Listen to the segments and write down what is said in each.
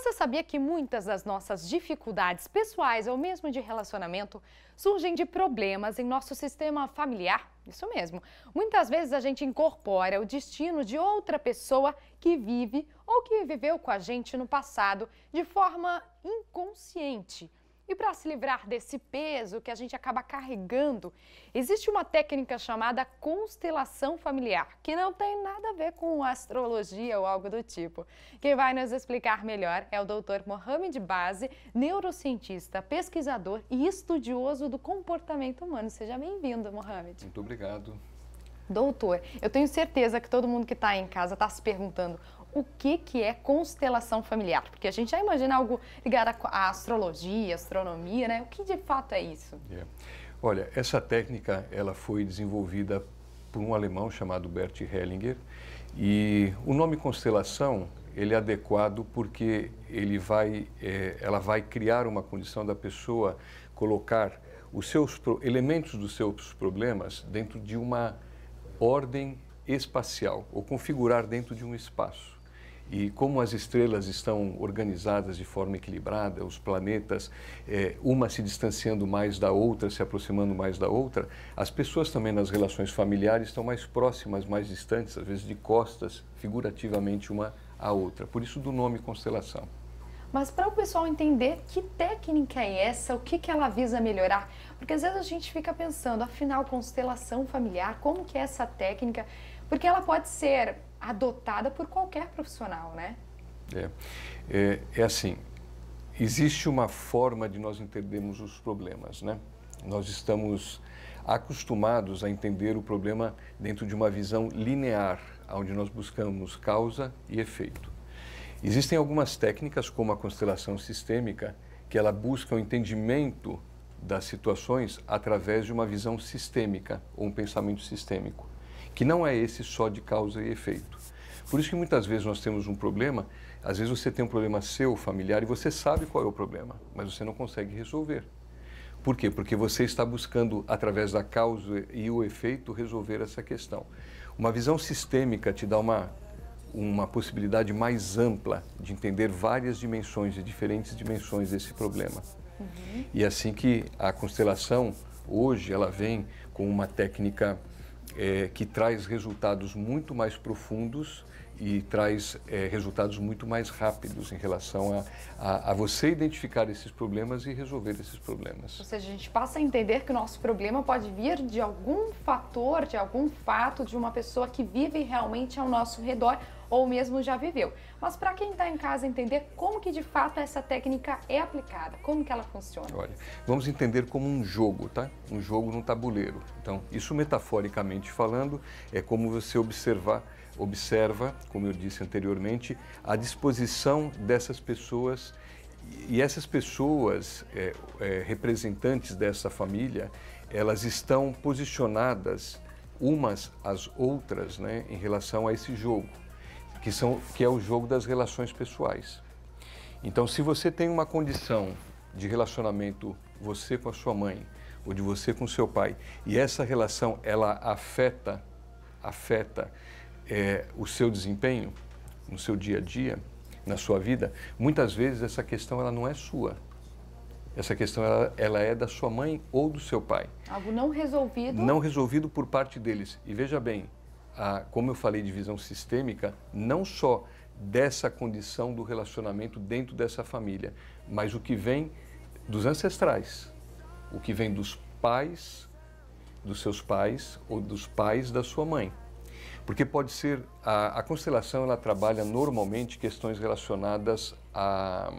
você sabia que muitas das nossas dificuldades pessoais ou mesmo de relacionamento surgem de problemas em nosso sistema familiar? Isso mesmo. Muitas vezes a gente incorpora o destino de outra pessoa que vive ou que viveu com a gente no passado de forma inconsciente. E para se livrar desse peso que a gente acaba carregando, existe uma técnica chamada constelação familiar, que não tem nada a ver com astrologia ou algo do tipo. Quem vai nos explicar melhor é o Dr. Mohamed Bazi, neurocientista, pesquisador e estudioso do comportamento humano. Seja bem-vindo, Mohamed. Muito obrigado. Doutor, eu tenho certeza que todo mundo que está em casa está se perguntando o que, que é constelação familiar, porque a gente já imagina algo ligado à astrologia, astronomia, né? O que de fato é isso? Yeah. É. Olha, essa técnica ela foi desenvolvida por um alemão chamado Bert Hellinger e o nome constelação ele é adequado porque ele vai, é, ela vai criar uma condição da pessoa colocar os seus elementos dos seus problemas dentro de uma ordem espacial ou configurar dentro de um espaço e como as estrelas estão organizadas de forma equilibrada, os planetas, é, uma se distanciando mais da outra, se aproximando mais da outra, as pessoas também nas relações familiares estão mais próximas, mais distantes, às vezes de costas, figurativamente uma à outra. Por isso do nome constelação. Mas para o pessoal entender que técnica é essa, o que, que ela visa melhorar, porque às vezes a gente fica pensando, afinal, constelação familiar, como que é essa técnica? Porque ela pode ser adotada por qualquer profissional, né? É, é, é assim, existe uma forma de nós entendermos os problemas, né? Nós estamos acostumados a entender o problema dentro de uma visão linear, onde nós buscamos causa e efeito. Existem algumas técnicas, como a constelação sistêmica, que ela busca o entendimento das situações através de uma visão sistêmica ou um pensamento sistêmico que não é esse só de causa e efeito. Por isso que muitas vezes nós temos um problema, às vezes você tem um problema seu, familiar, e você sabe qual é o problema, mas você não consegue resolver. Por quê? Porque você está buscando, através da causa e o efeito, resolver essa questão. Uma visão sistêmica te dá uma, uma possibilidade mais ampla de entender várias dimensões e diferentes dimensões desse problema. Uhum. E é assim que a constelação, hoje, ela vem com uma técnica é, que traz resultados muito mais profundos e traz é, resultados muito mais rápidos em relação a, a, a, você identificar esses problemas e resolver esses problemas. Ou seja, a gente passa a entender que o nosso problema pode vir de algum fator, de algum fato, de uma pessoa que vive realmente ao nosso redor ou mesmo já viveu. Mas para quem está em casa entender como que de fato essa técnica é aplicada, como que ela funciona. Olha, vamos entender como um jogo, tá? Um jogo no tabuleiro. Então, isso metaforicamente falando, é como você observar observa, como eu disse anteriormente, a disposição dessas pessoas e essas pessoas, é, é, representantes dessa família, elas estão posicionadas umas às outras né, em relação a esse jogo, que, são, que é o jogo das relações pessoais. Então, se você tem uma condição de relacionamento, você com a sua mãe, ou de você com seu pai, e essa relação ela afeta, afeta é, o seu desempenho, no seu dia a dia, na sua vida, muitas vezes essa questão ela não é sua. Essa questão ela, ela, é da sua mãe ou do seu pai. Algo não resolvido. Não resolvido por parte deles. E veja bem, a, como eu falei de visão sistêmica, não só dessa condição do relacionamento dentro dessa família, mas o que vem dos ancestrais, o que vem dos pais dos seus pais ou dos pais da sua mãe. Porque pode ser, a, a constelação ela trabalha normalmente questões relacionadas a,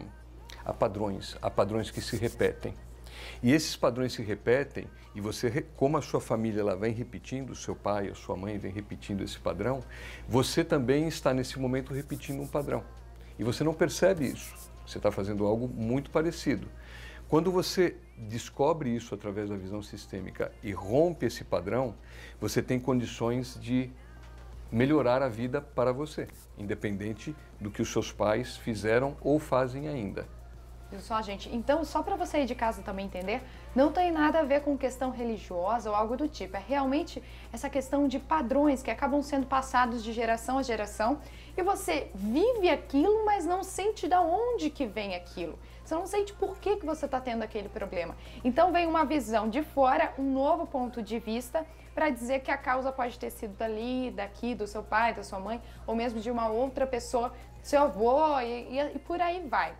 a padrões, a padrões que se repetem. E esses padrões se repetem e você, como a sua família ela vem repetindo, o seu pai, a sua mãe vem repetindo esse padrão, você também está nesse momento repetindo um padrão. E você não percebe isso. Você está fazendo algo muito parecido. Quando você descobre isso através da visão sistêmica e rompe esse padrão, você tem condições de melhorar a vida para você, independente do que os seus pais fizeram ou fazem ainda. Só, gente. Então, só para você aí de casa também entender, não tem nada a ver com questão religiosa ou algo do tipo. É realmente essa questão de padrões que acabam sendo passados de geração a geração e você vive aquilo, mas não sente da onde que vem aquilo. Você não sente por que, que você está tendo aquele problema. Então, vem uma visão de fora, um novo ponto de vista para dizer que a causa pode ter sido dali, daqui, do seu pai, da sua mãe ou mesmo de uma outra pessoa, seu avô e, e, e por aí vai.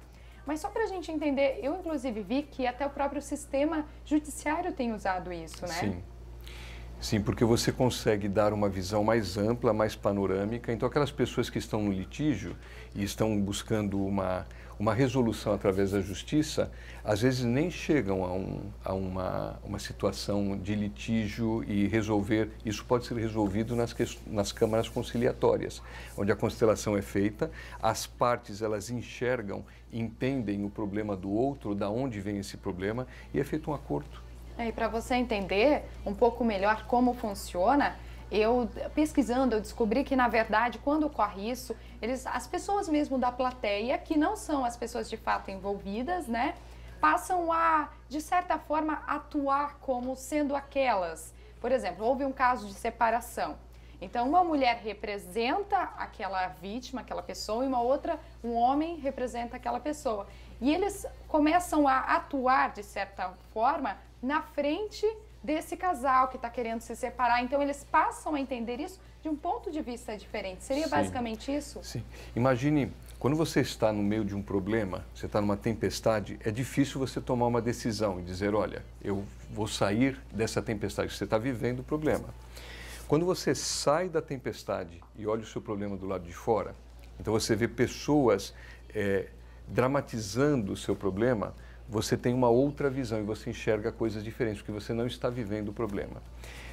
Mas só para a gente entender, eu inclusive vi que até o próprio sistema judiciário tem usado isso, né? Sim. Sim, porque você consegue dar uma visão mais ampla, mais panorâmica. Então, aquelas pessoas que estão no litígio e estão buscando uma uma resolução através da justiça, às vezes nem chegam a, um, a uma, uma situação de litígio e resolver. Isso pode ser resolvido nas, nas câmaras conciliatórias, onde a constelação é feita, as partes elas enxergam, entendem o problema do outro, da onde vem esse problema, e é feito um acordo. É, e para você entender um pouco melhor como funciona, eu pesquisando, eu descobri que na verdade quando ocorre isso eles, as pessoas mesmo da plateia, que não são as pessoas de fato envolvidas, né? Passam a, de certa forma, atuar como sendo aquelas. Por exemplo, houve um caso de separação. Então, uma mulher representa aquela vítima, aquela pessoa, e uma outra, um homem, representa aquela pessoa. E eles começam a atuar, de certa forma, na frente desse casal que está querendo se separar. Então eles passam a entender isso de um ponto de vista diferente. Seria Sim. basicamente isso? Sim. Imagine, quando você está no meio de um problema, você está numa tempestade, é difícil você tomar uma decisão e dizer, olha, eu vou sair dessa tempestade. Você está vivendo o problema. Quando você sai da tempestade e olha o seu problema do lado de fora, então você vê pessoas é, dramatizando o seu problema você tem uma outra visão e você enxerga coisas diferentes, porque você não está vivendo o problema.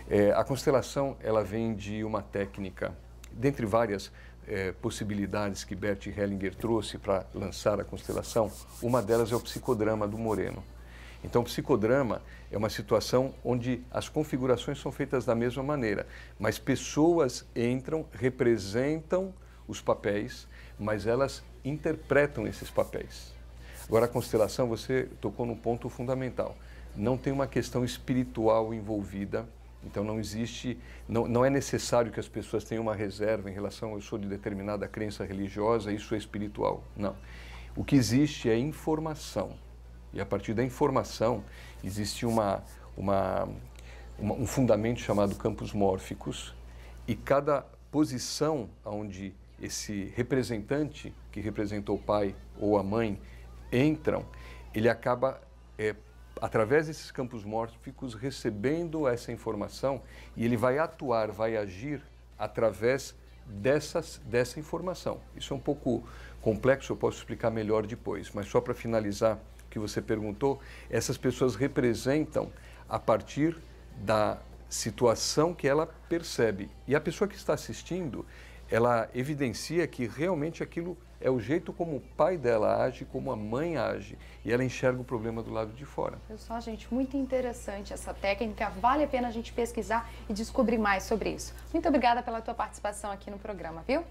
É, a constelação ela vem de uma técnica, dentre várias é, possibilidades que Bert Hellinger trouxe para lançar a constelação, uma delas é o psicodrama do Moreno. Então, o psicodrama é uma situação onde as configurações são feitas da mesma maneira, mas pessoas entram, representam os papéis, mas elas interpretam esses papéis. Agora, a constelação, você tocou num ponto fundamental. Não tem uma questão espiritual envolvida, então não existe, não, não é necessário que as pessoas tenham uma reserva em relação, eu sou de determinada crença religiosa, isso é espiritual. Não. O que existe é informação. E a partir da informação existe uma, uma, uma, um fundamento chamado campos mórficos e cada posição onde esse representante que representou o pai ou a mãe entram, ele acaba, é, através desses campos mórficos, recebendo essa informação e ele vai atuar, vai agir através dessas, dessa informação. Isso é um pouco complexo, eu posso explicar melhor depois, mas só para finalizar o que você perguntou, essas pessoas representam a partir da situação que ela percebe. E a pessoa que está assistindo, ela evidencia que realmente aquilo é o jeito como o pai dela age, como a mãe age, e ela enxerga o problema do lado de fora. Pessoal, gente, muito interessante essa técnica, vale a pena a gente pesquisar e descobrir mais sobre isso. Muito obrigada pela tua participação aqui no programa, viu?